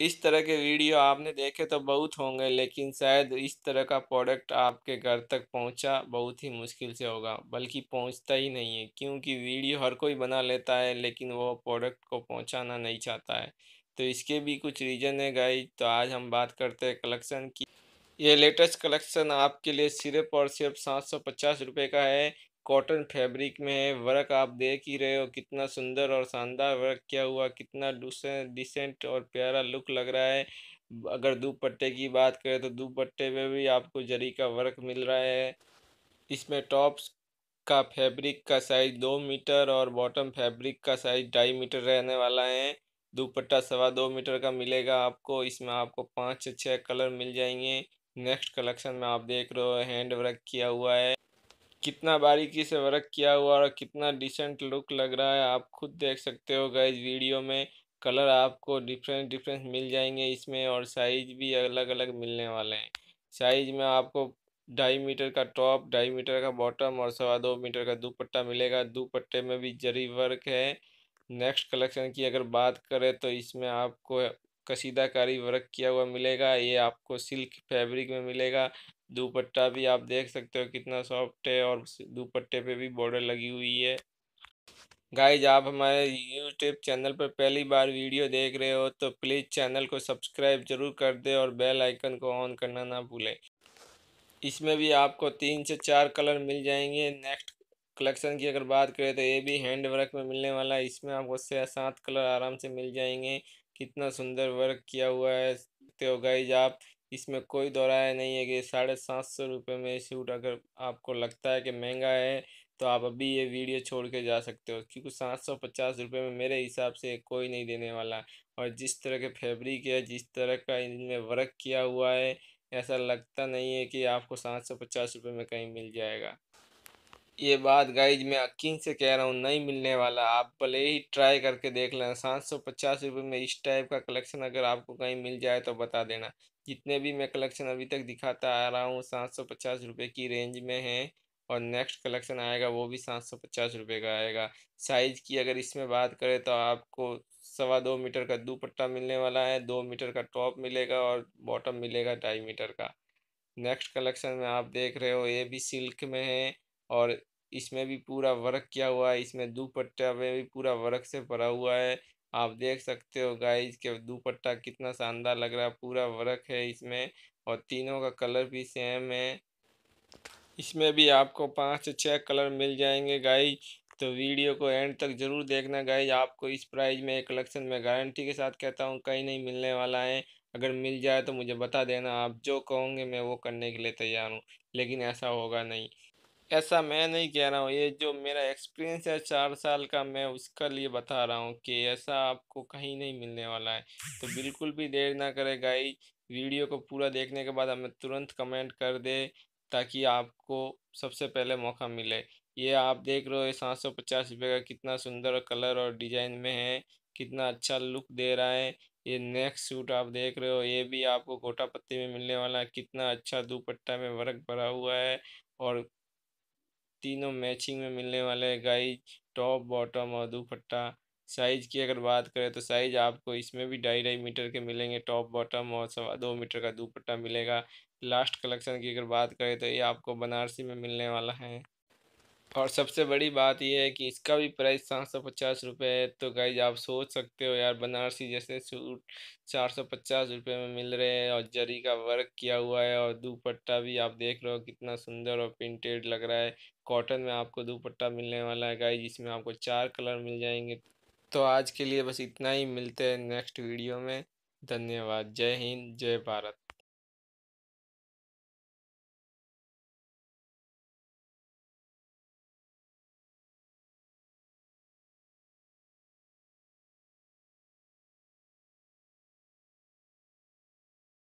इस तरह के वीडियो आपने देखे तो बहुत होंगे लेकिन शायद इस तरह का प्रोडक्ट आपके घर तक पहुंचा बहुत ही मुश्किल से होगा बल्कि पहुंचता ही नहीं है क्योंकि वीडियो हर कोई बना लेता है लेकिन वो प्रोडक्ट को पहुंचाना नहीं चाहता है तो इसके भी कुछ रीज़न है गाई तो आज हम बात करते हैं कलेक्शन की ये लेटेस्ट कलेक्शन आपके लिए सिर्फ और सिर्फ सात सौ पचास रुपये का है कॉटन फैब्रिक में है वर्क आप देख ही रहे हो कितना सुंदर और शानदार वर्क किया हुआ कितना डिसेंट और प्यारा लुक लग रहा है अगर दुपट्टे की बात करें तो दुपट्टे में भी आपको जरी का वर्क मिल रहा है इसमें टॉप्स का फैब्रिक का साइज दो मीटर और बॉटम फैब्रिक का साइज ढाई मीटर रहने वाला है दुपट्टा सवा दो मीटर का मिलेगा आपको इसमें आपको पाँच से छः कलर मिल जाएंगे नेक्स्ट कलेक्शन में आप देख रहे हो हैंड वर्क किया हुआ है कितना बारीकी से वर्क किया हुआ और कितना डिसेंट लुक लग रहा है आप खुद देख सकते हो गए वीडियो में कलर आपको डिफरेंट डिफरेंट मिल जाएंगे इसमें और साइज भी अलग अलग मिलने वाले हैं साइज में आपको ढाई मीटर का टॉप ढाई मीटर का बॉटम और सवा दो मीटर का दुपट्टा मिलेगा दुपट्टे में भी जरी वर्क है नेक्स्ट कलेक्शन की अगर बात करें तो इसमें आपको कसीदाकारी वर्क किया हुआ मिलेगा ये आपको सिल्क फैब्रिक में मिलेगा दुपट्टा भी आप देख सकते हो कितना सॉफ्ट है और दुपट्टे पे भी बॉर्डर लगी हुई है गाइज आप हमारे यूट्यूब चैनल पर पहली बार वीडियो देख रहे हो तो प्लीज़ चैनल को सब्सक्राइब जरूर कर दे और बेल आइकन को ऑन करना ना भूलें इसमें भी आपको तीन से चार कलर मिल जाएंगे नेक्स्ट कलेक्शन की अगर बात करें तो ये भी हैंड वर्क में मिलने वाला है इसमें आपको से सात कलर आराम से मिल जाएंगे कितना सुंदर वर्क किया हुआ है तो गाइज आप इसमें कोई दोराया नहीं है कि साढ़े सात सौ रुपये में सूट अगर आपको लगता है कि महंगा है तो आप अभी ये वीडियो छोड़ के जा सकते हो क्योंकि सात सौ पचास रुपये में मेरे हिसाब से कोई नहीं देने वाला और जिस तरह के फैब्रिक है जिस तरह का इनमें वर्क किया हुआ है ऐसा लगता नहीं है कि आपको सात सौ पचास रुपये में कहीं मिल जाएगा ये बात गाइज मैं अकीन से कह रहा हूँ नहीं मिलने वाला आप भले ही ट्राई करके देख लें सात सौ पचास रुपये में इस टाइप का कलेक्शन अगर आपको कहीं मिल जाए तो बता देना जितने भी मैं कलेक्शन अभी तक दिखाता आ रहा हूँ सात सौ पचास रुपये की रेंज में है और नेक्स्ट कलेक्शन आएगा वो भी सात सौ पचास रुपये का आएगा साइज़ की अगर इसमें बात करें तो आपको सवा दो मीटर का दुपट्टा मिलने वाला है दो मीटर का टॉप मिलेगा और बॉटम मिलेगा ढाई मीटर का नेक्स्ट कलेक्शन में आप देख रहे हो ये भी सिल्क में है और इसमें भी पूरा वर्क किया हुआ है इसमें दुपट्टा में भी पूरा वर्क से भरा हुआ है आप देख सकते हो गाइज के दुपट्टा कितना शानदार लग रहा है पूरा वर्क है इसमें और तीनों का कलर भी सेम है इसमें भी आपको पाँच से छः कलर मिल जाएंगे गाइज तो वीडियो को एंड तक ज़रूर देखना गाइज आपको इस प्राइस में कलेक्शन में गारंटी के साथ कहता हूँ कहीं नहीं मिलने वाला है अगर मिल जाए तो मुझे बता देना आप जो कहोगे मैं वो करने के लिए तैयार हूँ लेकिन ऐसा होगा नहीं ऐसा मैं नहीं कह रहा हूँ ये जो मेरा एक्सपीरियंस है चार साल का मैं उसका लिए बता रहा हूँ कि ऐसा आपको कहीं नहीं मिलने वाला है तो बिल्कुल भी देर ना करे गाई वीडियो को पूरा देखने के बाद हमें तुरंत कमेंट कर दे ताकि आपको सबसे पहले मौका मिले ये आप देख रहे हो ये सात सौ पचास रुपये का कितना सुंदर कलर और डिजाइन में है कितना अच्छा लुक दे रहा है ये नेक्स्ट सूट आप देख रहे हो ये भी आपको कोटा पत्ती में मिलने वाला है कितना अच्छा दुपट्टा में वर्क भरा हुआ है और तीनों मैचिंग में मिलने वाले गाइज टॉप बॉटम और दुपट्टा साइज़ की अगर बात करें तो साइज़ आपको इसमें भी ढाई ढाई मीटर के मिलेंगे टॉप बॉटम और सवा दो मीटर का दुपट्टा मिलेगा लास्ट कलेक्शन की अगर बात करें तो ये आपको बनारसी में मिलने वाला है और सबसे बड़ी बात यह है कि इसका भी प्राइस सात सौ पचास रुपये है तो गाई आप सोच सकते हो यार बनारसी जैसे सूट चार सौ पचास रुपये में मिल रहे हैं और जरी का वर्क किया हुआ है और दुपट्टा भी आप देख रहे हो कितना सुंदर और प्रिंटेड लग रहा है कॉटन में आपको दुपट्टा मिलने वाला है गाई जिसमें आपको चार कलर मिल जाएंगे तो आज के लिए बस इतना ही मिलते हैं नेक्स्ट वीडियो में धन्यवाद जय हिंद जय भारत